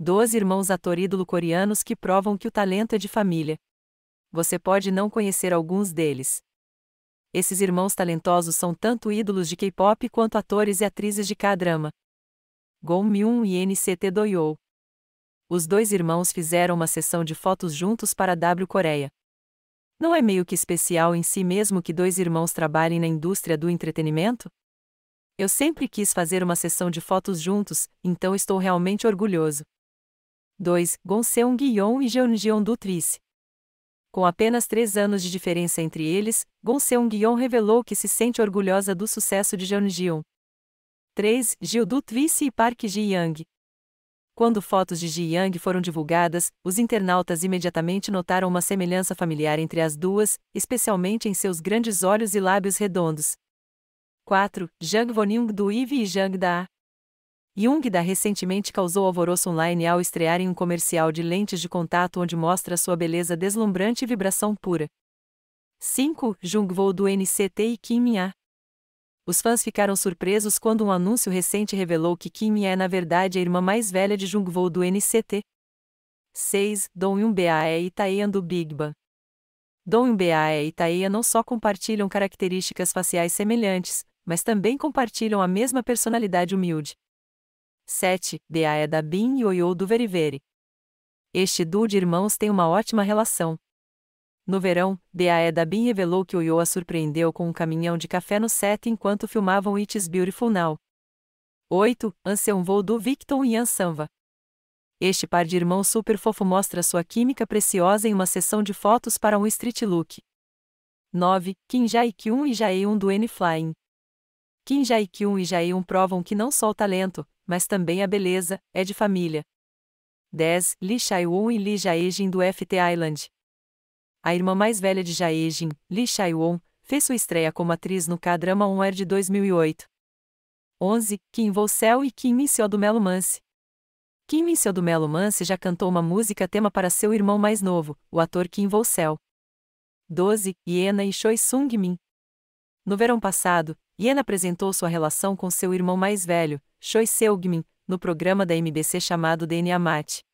12 irmãos ator ídolo coreanos que provam que o talento é de família. Você pode não conhecer alguns deles. Esses irmãos talentosos são tanto ídolos de K-pop quanto atores e atrizes de K-drama. Gon Myun e NCT Doyo. Os dois irmãos fizeram uma sessão de fotos juntos para a W Coreia. Não é meio que especial em si mesmo que dois irmãos trabalhem na indústria do entretenimento? Eu sempre quis fazer uma sessão de fotos juntos, então estou realmente orgulhoso. 2. seung Guion e Jeonjeon Dutrice. Com apenas três anos de diferença entre eles, seung Guion revelou que se sente orgulhosa do sucesso de Jeonjeon. 3. Gil Dutrice e Park Ji-young. Quando fotos de Ji Yang foram divulgadas, os internautas imediatamente notaram uma semelhança familiar entre as duas, especialmente em seus grandes olhos e lábios redondos. 4. Jang Von Yung do Eve e Jang Da Jung Da recentemente causou alvoroço online ao estrear em um comercial de lentes de contato onde mostra sua beleza deslumbrante e vibração pura. 5. Jungwoo do NCT e Kim Ya. Os fãs ficaram surpresos quando um anúncio recente revelou que Kim Ya é na verdade a irmã mais velha de Jungwoo do NCT. 6. Dong Yun Bae é e Taeyeon do Big Bang. Dong Yun Bae e Taeyeon não só compartilham características faciais semelhantes, mas também compartilham a mesma personalidade humilde. 7. Da da Bin e Oyo do Verivere. Este duo de irmãos tem uma ótima relação. No verão, da Dabin revelou que Oyo a surpreendeu com um caminhão de café no set enquanto filmavam It's Beautiful Now. 8. Anseum Voo do Victon e Ansanva. Este par de irmãos super fofo mostra sua química preciosa em uma sessão de fotos para um street look. 9. Kim Jae Kyun e Jae Un do N-Flying. Kim Jae-kyun e Jae-un provam que não só o talento, mas também a beleza, é de família. 10. Lee Chai-won e Lee Jae-jin do FT Island. A irmã mais velha de Jae-jin, Lee Chai-won, fez sua estreia como atriz no K-drama On Air de 2008. 11. Kim Vo-sel e Kim Min-seo do Melo Manse Kim Min-seo do Melo Manse já cantou uma música tema para seu irmão mais novo, o ator Kim Vo-sel. 12. Iena e Choi Sung-min. No verão passado, Yen apresentou sua relação com seu irmão mais velho, Choi Seogmin, no programa da MBC chamado DNA Mate.